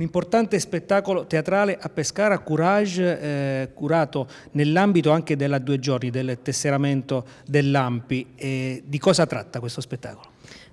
un importante spettacolo teatrale a Pescara, Courage, eh, curato nell'ambito anche della due giorni del tesseramento dell'Ampi. Eh, di cosa tratta questo spettacolo?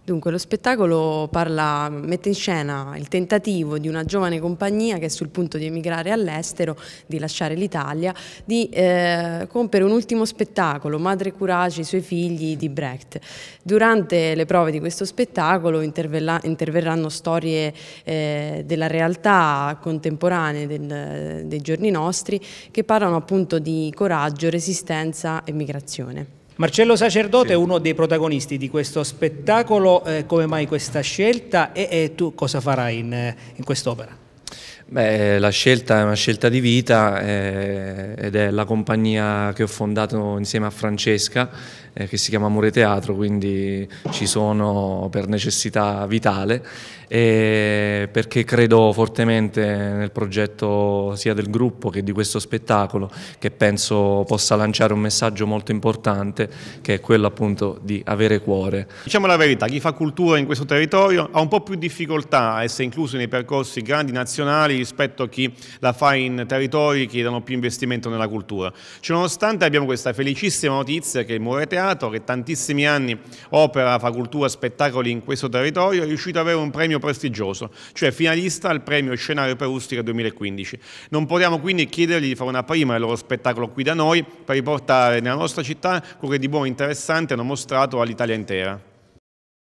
Dunque, lo spettacolo parla, mette in scena il tentativo di una giovane compagnia che è sul punto di emigrare all'estero, di lasciare l'Italia, di eh, compiere un ultimo spettacolo, Madre Courage, i suoi figli di Brecht. Durante le prove di questo spettacolo interverranno storie eh, della realtà realtà contemporanee del, dei giorni nostri che parlano appunto di coraggio, resistenza e migrazione. Marcello Sacerdote sì. è uno dei protagonisti di questo spettacolo, eh, come mai questa scelta e, e, tu cosa farai in, in quest'opera? Beh, la scelta è una scelta di vita eh, ed è la compagnia che ho fondato insieme a Francesca eh, che si chiama Amore Teatro, quindi ci sono per necessità vitale e perché credo fortemente nel progetto sia del gruppo che di questo spettacolo che penso possa lanciare un messaggio molto importante che è quello appunto di avere cuore. Diciamo la verità, chi fa cultura in questo territorio ha un po' più difficoltà a essere incluso nei percorsi grandi nazionali rispetto a chi la fa in territori che danno più investimento nella cultura. Ciononostante abbiamo questa felicissima notizia che il Muore Teatro, che tantissimi anni opera, fa cultura, spettacoli in questo territorio, è riuscito ad avere un premio prestigioso, cioè finalista al premio Scenario Perustica 2015. Non possiamo quindi chiedergli di fare una prima del loro spettacolo qui da noi per riportare nella nostra città quello che di buono interessante hanno mostrato all'Italia intera.